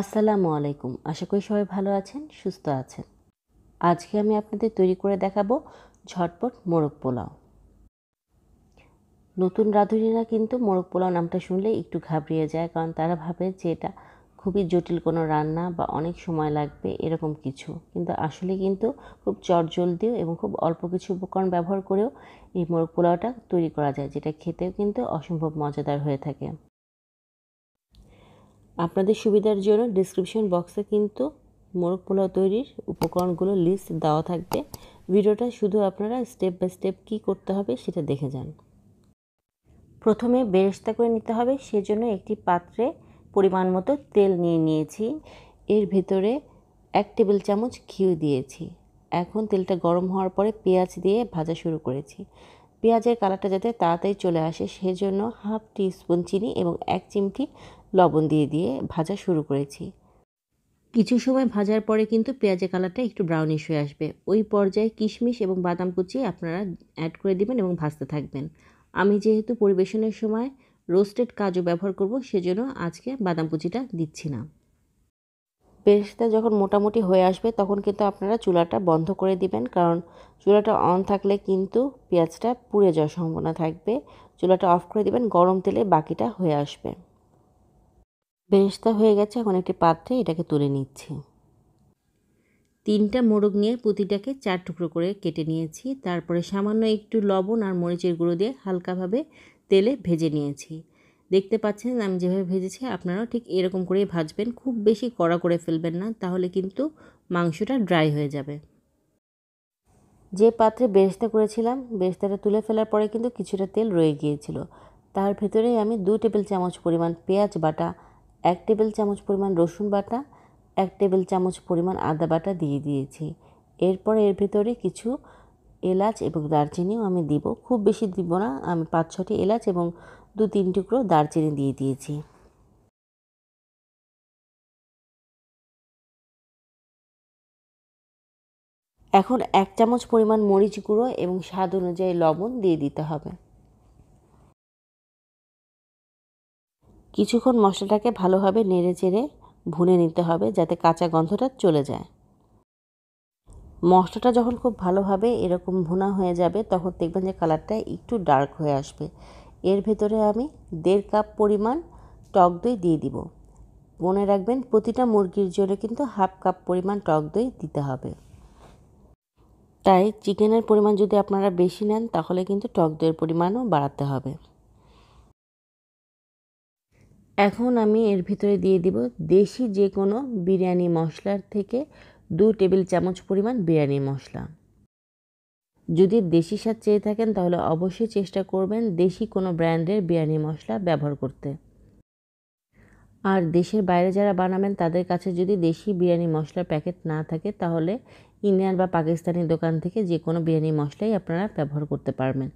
আসসালামু আলাইকুম আশা করি সবাই ভালো আছেন সুস্থ আছেন আজকে আমি আপনাদের তৈরি করে দেখাবো ঝটপট মোরগ পোলাও নতুন রাঁধুনিরা কিন্তু মোরগ পোলাও নামটা শুনলে একটু ঘাবড়িয়ে যায় কারণ তারা ভাবে যে এটা খুবই জটিল কোনো রান্না বা অনেক সময় লাগবে এরকম কিছু কিন্তু আসলে কিন্তু খুব চটজলদিও এবং খুব অল্প কিছু উপকরণ ব্যবহার করেও এই মোরগ পোলাওটা তৈরি করা যায় যেটা খেতেও কিন্তু অসম্ভব মজাদার হয়ে থাকে আপনাদের সুবিধার জন্য ডিসক্রিপশন বক্সে কিন্তু মোরগ পোলাও তৈরির উপকরণগুলো লিস্ট দেওয়া থাকবে ভিডিওটা শুধু আপনারা স্টেপ বাই স্টেপ কী করতে হবে সেটা দেখে যান প্রথমে বেরেস্তা করে নিতে হবে সেজন্য একটি পাত্রে পরিমাণ মতো তেল নিয়ে নিয়েছি এর ভেতরে এক টেবিল চামচ ঘিউ দিয়েছি এখন তেলটা গরম হওয়ার পরে পেঁয়াজ দিয়ে ভাজা শুরু করেছি পেঁয়াজের কালারটা যাতে তাড়াতাড়ি চলে আসে সেজন্য হাফ টি স্পুন চিনি এবং এক চিমটি লবণ দিয়ে দিয়ে ভাজা শুরু করেছি কিছু সময় ভাজার পরে কিন্তু পেঁয়াজের কালারটা একটু ব্রাউনিশ হয়ে আসবে ওই পর্যায়ে কিশমিশ এবং বাদাম কুচি আপনারা অ্যাড করে দেবেন এবং ভাজতে থাকবেন আমি যেহেতু পরিবেশনের সময় রোস্টেড কাজু ব্যবহার করব সেজন্য আজকে বাদাম কুচিটা দিচ্ছি না পেস্টটা যখন মোটামুটি হয়ে আসবে তখন কিন্তু আপনারা চুলাটা বন্ধ করে দিবেন কারণ চুলাটা অন থাকলে কিন্তু পেঁয়াজটা পুড়ে যাওয়ার সম্ভাবনা থাকবে চুলাটা অফ করে দিবেন গরম তেলে বাকিটা হয়ে আসবে বেরেস্তা হয়ে গেছে এখন একটি পাত্রে এটাকে তুলে নিচ্ছি তিনটা মোরগ নিয়ে পুঁতিটাকে চার টুকরো করে কেটে নিয়েছি তারপরে সামান্য একটু লবণ আর মরিচের গুঁড়ো দিয়ে হালকাভাবে তেলে ভেজে নিয়েছি দেখতে পাচ্ছেন আমি যেভাবে ভেজেছি আপনারাও ঠিক এরকম করেই ভাজবেন খুব বেশি কড়া করে ফেলবেন না তাহলে কিন্তু মাংসটা ড্রাই হয়ে যাবে যে পাত্রে বেরেস্তা করেছিলাম বেরেস্তাটা তুলে ফেলার পরে কিন্তু কিছুটা তেল রয়ে গিয়েছিল তার ভেতরে আমি দু টেবিল চামচ পরিমাণ পেঁয়াজ বাটা এক টেবিল চামচ পরিমাণ রসুন বাটা এক টেবিল চামচ পরিমাণ আদা বাটা দিয়ে দিয়েছি এরপর এর ভেতরে কিছু এলাচ এবং দারচিনিও আমি দিব খুব বেশি দিব না আমি পাঁচ ছটি এলাচ এবং দু তিন টুকরো দারচিনি দিয়ে দিয়েছি এখন এক চামচ পরিমাণ মরিচ গুঁড়ো এবং স্বাদ অনুযায়ী লবণ দিয়ে দিতে হবে কিছুক্ষণ মশলাটাকে ভালোভাবে নেড়ে চেড়ে ভুনে নিতে হবে যাতে কাঁচা গন্ধটা চলে যায় মশলাটা যখন খুব ভালোভাবে এরকম ভুনা হয়ে যাবে তখন দেখবেন যে কালারটা একটু ডার্ক হয়ে আসবে এর ভেতরে আমি দেড় কাপ পরিমাণ টক দই দিয়ে দিব মনে রাখবেন প্রতিটা মুরগির জন্য কিন্তু হাফ কাপ পরিমাণ টক দই দিতে হবে তাই চিকেনের পরিমাণ যদি আপনারা বেশি নেন তাহলে কিন্তু টক দইয়ের পরিমাণও বাড়াতে হবে এখন আমি এর ভিতরে দিয়ে দিব দেশি যে কোনো বিরিয়ানি মশলার থেকে দু টেবিল চামচ পরিমাণ বিরিয়ানি মশলা যদি দেশি স্বাদ চেয়ে থাকেন তাহলে অবশ্যই চেষ্টা করবেন দেশি কোনো ব্র্যান্ডের বিরিয়ানি মশলা ব্যবহার করতে আর দেশের বাইরে যারা বানাবেন তাদের কাছে যদি দেশি বিরিয়ানি মশলার প্যাকেট না থাকে তাহলে ইন্ডিয়ান বা পাকিস্তানি দোকান থেকে যে কোনো বিরিয়ানি মশলাই আপনারা ব্যবহার করতে পারবেন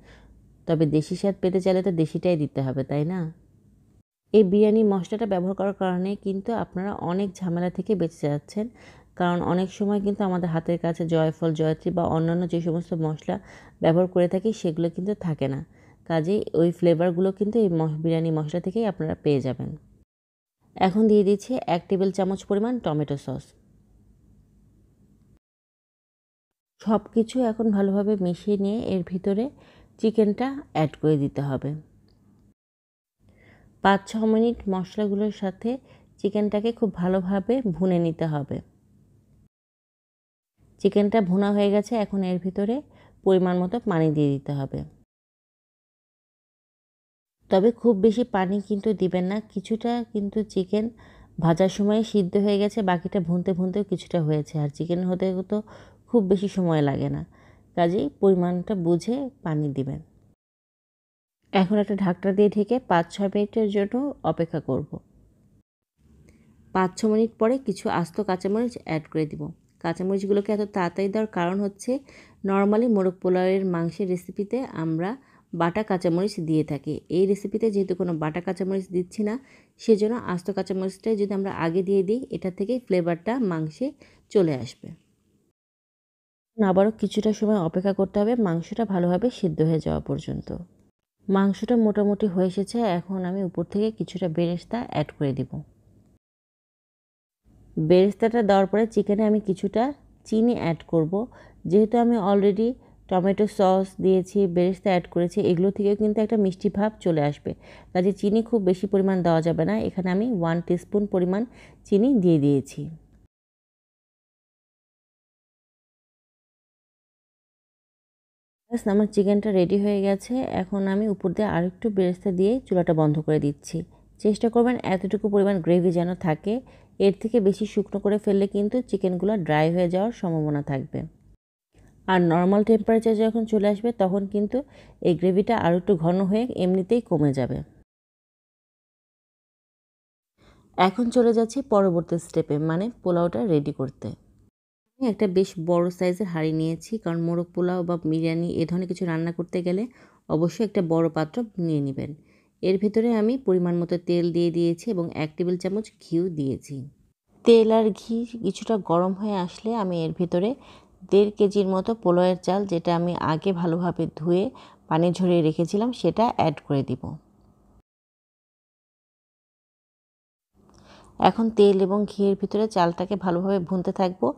তবে দেশি স্বাদ পেতে চাইলে তো দেশিটাই দিতে হবে তাই না এই বিরিয়ানি মশলাটা ব্যবহার করার কারণে কিন্তু আপনারা অনেক ঝামেলা থেকে বেঁচে যাচ্ছেন কারণ অনেক সময় কিন্তু আমাদের হাতের কাছে জয়ফল জয়ত্রী বা অন্যান্য যে সমস্ত মশলা ব্যবহার করে থাকি সেগুলো কিন্তু থাকে না কাজেই ওই ফ্লেভারগুলো কিন্তু এই বিরিয়ানি মশলা থেকেই আপনারা পেয়ে যাবেন এখন দিয়ে দিচ্ছি এক টেবিল চামচ পরিমাণ টমেটো সস সব কিছু এখন ভালোভাবে মিশিয়ে নিয়ে এর ভিতরে চিকেনটা অ্যাড করে দিতে হবে পাঁচ ছ মিনিট মশলাগুলোর সাথে চিকেনটাকে খুব ভালোভাবে ভুনে নিতে হবে চিকেনটা ভুনা হয়ে গেছে এখন এর ভিতরে পরিমাণ মতো পানি দিয়ে দিতে হবে তবে খুব বেশি পানি কিন্তু দিবেন না কিছুটা কিন্তু চিকেন ভাজার সময় সিদ্ধ হয়ে গেছে বাকিটা ভুনতে ভুনতেও কিছুটা হয়েছে আর চিকেন হতে তো খুব বেশি সময় লাগে না কাজেই পরিমাণটা বুঝে পানি দিবেন এখন একটা ঢাকটা দিয়ে ঢেকে পাঁচ ছ মিনিটের জন্য অপেক্ষা করব। পাঁচ ছ মিনিট পরে কিছু আস্ত কাঁচামরিচ অ্যাড করে দিব কাঁচামরিচগুলোকে এত তাড়াতাড়ি দেওয়ার কারণ হচ্ছে নর্মালি মোরগ পোলাওয়ের মাংসের রেসিপিতে আমরা বাটা কাঁচামরিচ দিয়ে থাকি এই রেসিপিতে যেহেতু কোনো বাটা কাঁচামরিচ দিচ্ছি না সেজন্য আস্ত কাঁচামরিচটাই যদি আমরা আগে দিয়ে দিই এটা থেকেই ফ্লেভারটা মাংসে চলে আসবে আবারও কিছুটা সময় অপেক্ষা করতে হবে মাংসটা ভালোভাবে সিদ্ধ হয়ে যাওয়া পর্যন্ত মাংসটা মোটামুটি হয়ে এসেছে এখন আমি উপর থেকে কিছুটা বেরেস্তা অ্যাড করে দিব বেরেস্তাটা দেওয়ার পরে চিকেনে আমি কিছুটা চিনি অ্যাড করব যেহেতু আমি অলরেডি টমেটো সস দিয়েছি বেরেস্তা অ্যাড করেছি এগুলো থেকেও কিন্তু একটা মিষ্টি ভাব চলে আসবে কাজে চিনি খুব বেশি পরিমাণ দেওয়া যাবে না এখানে আমি ওয়ান টিস্পুন পরিমাণ চিনি দিয়ে দিয়েছি ব্যাস আমার চিকেনটা রেডি হয়ে গেছে এখন আমি উপর দিয়ে আর একটু বেরেস্তা দিয়ে চুলাটা বন্ধ করে দিচ্ছি চেষ্টা করবেন এতটুকু পরিমাণ গ্রেভি যেন থাকে এর থেকে বেশি শুকনো করে ফেললে কিন্তু চিকেনগুলো ড্রাই হয়ে যাওয়ার সম্ভাবনা থাকবে আর নর্মাল টেম্পারেচার যখন চলে আসবে তখন কিন্তু এই গ্রেভিটা আরও একটু ঘন হয়ে এমনিতেই কমে যাবে এখন চলে যাচ্ছি পরবর্তী স্টেপে মানে পোলাওটা রেডি করতে আমি একটা বেশ বড় সাইজের হাঁড়ি নিয়েছি কারণ মোরগ পোলাও বা বিরিয়ানি এ ধরনের কিছু রান্না করতে গেলে অবশ্যই একটা বড় পাত্র নিয়ে নেবেন এর ভেতরে আমি পরিমাণ মতো তেল দিয়ে দিয়েছি এবং এক টেবিল চামচ ঘিউ দিয়েছি তেল আর ঘি কিছুটা গরম হয়ে আসলে আমি এর ভেতরে দেড় কেজির মতো পোলয়ের চাল যেটা আমি আগে ভালোভাবে ধুয়ে পানি ঝরিয়ে রেখেছিলাম সেটা অ্যাড করে দিব এখন তেল এবং ঘিয়ের ভিতরে চালটাকে ভালোভাবে ভুনতে থাকবো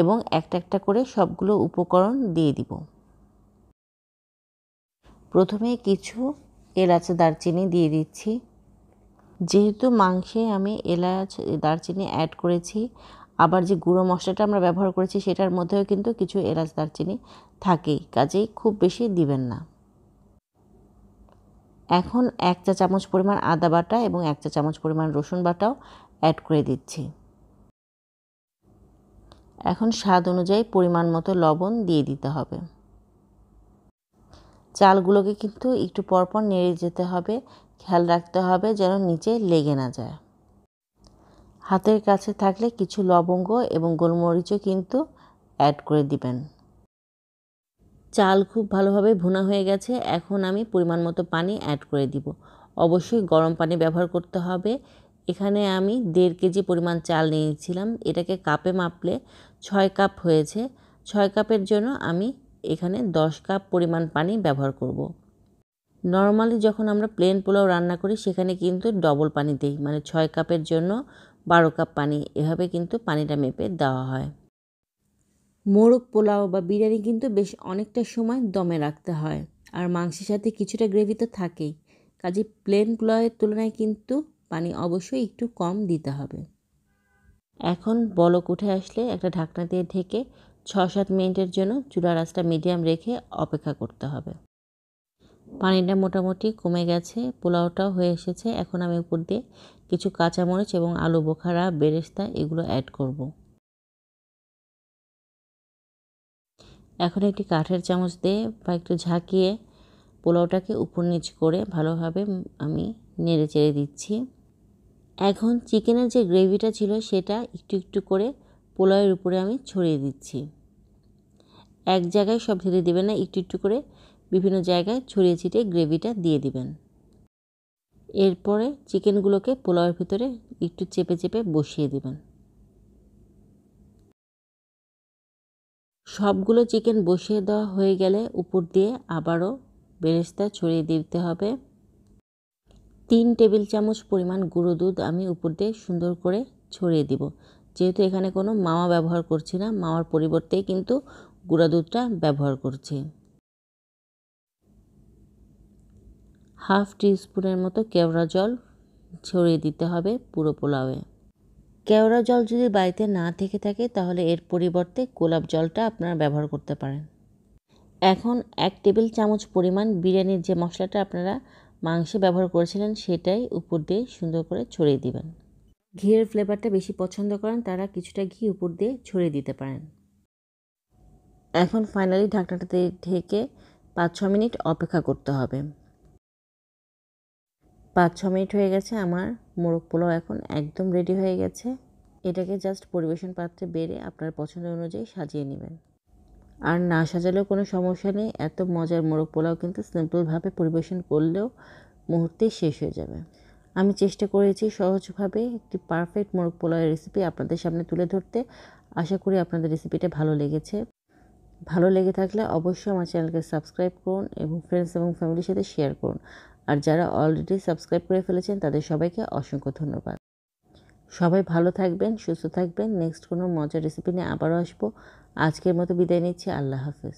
এবং একটা একটা করে সবগুলো উপকরণ দিয়ে দিব প্রথমে কিছু এলাচ দারচিনি দিয়ে দিচ্ছি যেহেতু মাংসে আমি এলাচ দারচিনি অ্যাড করেছি আবার যে গুঁড়ো মশলাটা আমরা ব্যবহার করেছি সেটার মধ্যেও কিন্তু কিছু এলাচ দারচিনি থাকেই কাজেই খুব বেশি দিবেন না এখন এক চা চামচ পরিমাণ আদা বাটা এবং এক চা চামচ পরিমাণ রসুন বাটাও অ্যাড করে দিচ্ছি এখন স্বাদ অনুযায়ী পরিমাণ মতো লবণ দিয়ে দিতে হবে চালগুলোকে কিন্তু একটু পরপর নেড়ে যেতে হবে খেয়াল রাখতে হবে যেন নিচে লেগে না যায় হাতের কাছে থাকলে কিছু লবঙ্গ এবং গোলমরিচও কিন্তু অ্যাড করে দিবেন চাল খুব ভালোভাবে ভুনা হয়ে গেছে এখন আমি পরিমাণ মতো পানি অ্যাড করে দিব অবশ্যই গরম পানি ব্যবহার করতে হবে এখানে আমি দেড় কেজি পরিমাণ চাল নিয়েছিলাম এটাকে কাপে মাপলে ছয় কাপ হয়েছে ছয় কাপের জন্য আমি এখানে দশ কাপ পরিমাণ পানি ব্যবহার করব। নর্মালি যখন আমরা প্লেন পোলাও রান্না করি সেখানে কিন্তু ডবল পানি দিই মানে ছয় কাপের জন্য বারো কাপ পানি এভাবে কিন্তু পানিটা মেপে দেওয়া হয় মোরগ পোলাও বা বিরিয়ানি কিন্তু বেশ অনেকটা সময় দমে রাখতে হয় আর মাংসের সাথে কিছুটা গ্রেভি তো থাকেই কাজে প্লেন পোলাওয়ের তুলনায় কিন্তু পানি অবশ্যই একটু কম দিতে হবে এখন বলক উঠে আসলে একটা ঢাকনা দিয়ে ঢেকে ছ সাত মিনিটের জন্য চুলার আঁচটা মিডিয়াম রেখে অপেক্ষা করতে হবে পানিটা মোটামুটি কমে গেছে পোলাওটাও হয়ে এসেছে এখন আমি উপর দিয়ে কিছু কাঁচামরিচ এবং আলু বোখারা বেরেস্তা এগুলো অ্যাড করব। এখন একটি কাঠের চামচ দিয়ে বা একটু ঝাঁকিয়ে পোলাওটাকে উপর নিচ করে ভালোভাবে আমি নেড়ে চেড়ে দিচ্ছি এখন চিকেনের যে গ্রেভিটা ছিল সেটা একটু একটু করে পোলাওয়ের উপরে আমি ছড়িয়ে দিচ্ছি এক জায়গায় সব ঢেলে দেবেন না একটু একটু করে বিভিন্ন জায়গায় ছড়িয়ে ছিটিয়ে গ্রেভিটা দিয়ে দিবেন এরপরে চিকেনগুলোকে পোলাওয়ের ভিতরে একটু চেপে চেপে বসিয়ে দিবেন সবগুলো চিকেন বসিয়ে দেওয়া হয়ে গেলে উপর দিয়ে আবারও বেরেস্তা ছড়িয়ে দিতে হবে তিন টেবিল চামচ পরিমাণ গুঁড়ো দুধ আমি উপর দিয়ে সুন্দর করে ছড়িয়ে দিব যেহেতু এখানে কোনো মামা ব্যবহার করছি না মামার পরিবর্তে কিন্তু গুঁড়া দুধটা ব্যবহার করছি হাফ টিস্পুনের মতো কেওড়া জল ছড়িয়ে দিতে হবে পুরো পোলাওয়ে কেওড়া জল যদি বাড়িতে না থেকে থাকে তাহলে এর পরিবর্তে গোলাপ জলটা আপনারা ব্যবহার করতে পারেন এখন এক টেবিল চামচ পরিমাণ বিরিয়ানির যে মশলাটা আপনারা মাংসে ব্যবহার করেছিলেন সেটাই উপর দিয়ে সুন্দর করে ছড়িয়ে দিবেন ঘিয়ের ফ্লেভারটা বেশি পছন্দ করেন তারা কিছুটা ঘি উপর দিয়ে ছড়িয়ে দিতে পারেন এখন ফাইনালি ঢাকনাটাতে ঢেকে পাঁচ ছ মিনিট অপেক্ষা করতে হবে পাঁচ ছ মিনিট হয়ে গেছে আমার মোরগ পোলাও এখন একদম রেডি হয়ে গেছে এটাকে জাস্ট পরিবেশন পাত্রে বেড়ে আপনার পছন্দ অনুযায়ী সাজিয়ে নেবেন আর না সাজালেও কোনো সমস্যা নেই এত মজার মোরগ পোলাও কিন্তু সিম্পলভাবে পরিবেশন করলেও মুহূর্তে শেষ হয়ে যাবে আমি চেষ্টা করেছি সহজভাবে একটি পারফেক্ট মোরগ পোলাওয়ের রেসিপি আপনাদের সামনে তুলে ধরতে আশা করি আপনাদের রেসিপিটা ভালো লেগেছে ভালো লেগে থাকলে অবশ্যই আমার চ্যানেলকে সাবস্ক্রাইব করুন এবং ফ্রেন্ডস এবং ফ্যামিলির সাথে শেয়ার করুন আর যারা অলরেডি সাবস্ক্রাইব করে ফেলেছেন তাদের সবাইকে অসংখ্য ধন্যবাদ সবাই ভালো থাকবেন সুস্থ থাকবেন নেক্সট কোনো মজার রেসিপি নিয়ে আবারও আসবো আজকের মতো বিদায় নিচ্ছি আল্লাহ হাফেজ